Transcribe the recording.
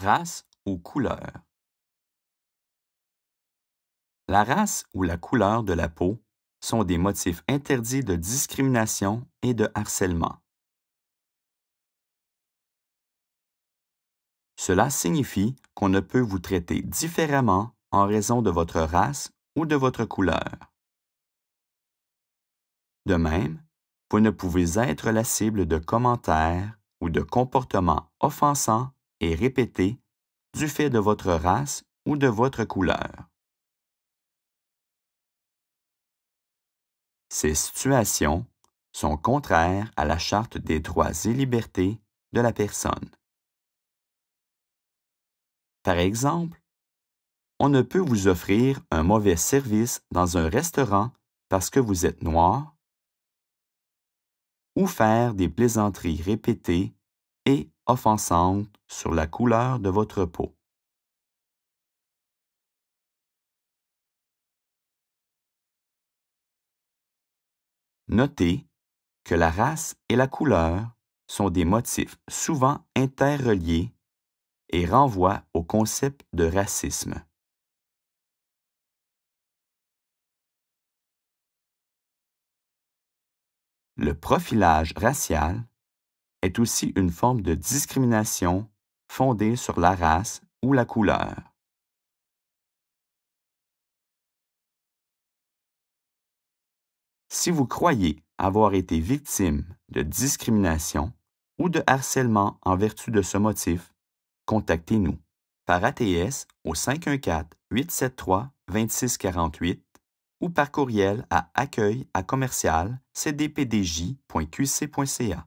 race ou couleur. La race ou la couleur de la peau sont des motifs interdits de discrimination et de harcèlement. Cela signifie qu'on ne peut vous traiter différemment en raison de votre race ou de votre couleur. De même, vous ne pouvez être la cible de commentaires ou de comportements offensants et répétées du fait de votre race ou de votre couleur. Ces situations sont contraires à la Charte des droits et libertés de la personne. Par exemple, on ne peut vous offrir un mauvais service dans un restaurant parce que vous êtes noir ou faire des plaisanteries répétées et offensante sur la couleur de votre peau. Notez que la race et la couleur sont des motifs souvent interreliés et renvoient au concept de racisme. Le profilage racial est aussi une forme de discrimination fondée sur la race ou la couleur. Si vous croyez avoir été victime de discrimination ou de harcèlement en vertu de ce motif, contactez-nous par ATS au 514-873-2648 ou par courriel à accueil à commercial cdpdj.qc.ca.